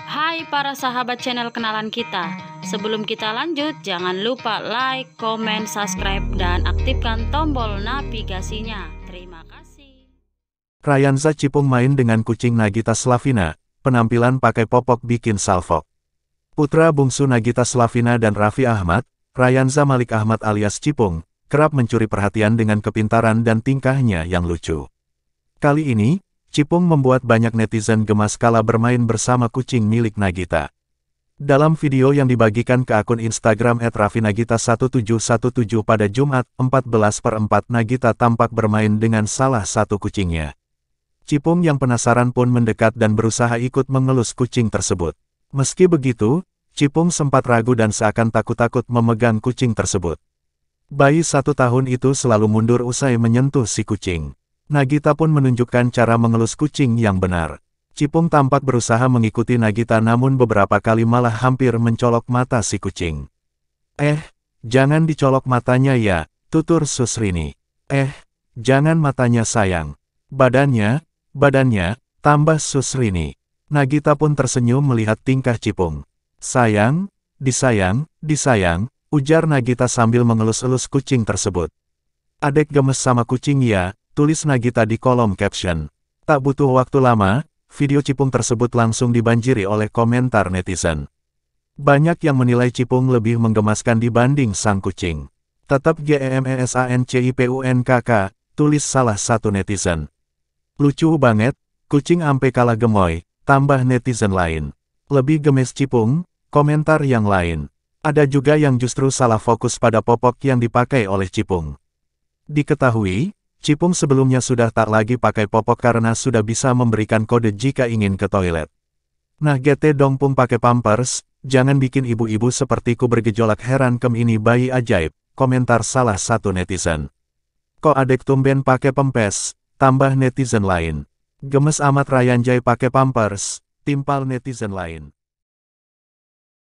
Hai para sahabat channel kenalan kita Sebelum kita lanjut jangan lupa like, komen, subscribe dan aktifkan tombol navigasinya Terima kasih Rayanza Cipung main dengan kucing Nagita Slavina Penampilan pakai popok bikin salvo. Putra bungsu Nagita Slavina dan Raffi Ahmad Rayanza Malik Ahmad alias Cipung kerap mencuri perhatian dengan kepintaran dan tingkahnya yang lucu. Kali ini, Cipung membuat banyak netizen gemas kala bermain bersama kucing milik Nagita. Dalam video yang dibagikan ke akun Instagram @rafinagita1717 pada Jumat 14 4 Nagita tampak bermain dengan salah satu kucingnya. Cipung yang penasaran pun mendekat dan berusaha ikut mengelus kucing tersebut. Meski begitu, Cipung sempat ragu dan seakan takut-takut memegang kucing tersebut. Bayi satu tahun itu selalu mundur usai menyentuh si kucing. Nagita pun menunjukkan cara mengelus kucing yang benar. Cipung tampak berusaha mengikuti Nagita namun beberapa kali malah hampir mencolok mata si kucing. Eh, jangan dicolok matanya ya, tutur Susrini. Eh, jangan matanya sayang. Badannya, badannya, tambah Susrini. Nagita pun tersenyum melihat tingkah Cipung. Sayang, disayang, disayang, ujar Nagita sambil mengelus-elus kucing tersebut. Adek gemes sama kucing ya, tulis Nagita di kolom caption. Tak butuh waktu lama, video Cipung tersebut langsung dibanjiri oleh komentar netizen. Banyak yang menilai Cipung lebih menggemaskan dibanding sang kucing. Tetap GEMESANCIPUNKK, tulis salah satu netizen. Lucu banget, kucing ampe kalah gemoy, tambah netizen lain. Lebih gemes Cipung, komentar yang lain. Ada juga yang justru salah fokus pada popok yang dipakai oleh Cipung. Diketahui, Cipung sebelumnya sudah tak lagi pakai popok karena sudah bisa memberikan kode jika ingin ke toilet. Nah GT dong Dongpung pakai pampers, jangan bikin ibu-ibu sepertiku bergejolak heran kem ini bayi ajaib, komentar salah satu netizen. Kok adek tumben pakai pempes, tambah netizen lain. Gemes amat Rayanjay pakai pampers, timpal netizen lain.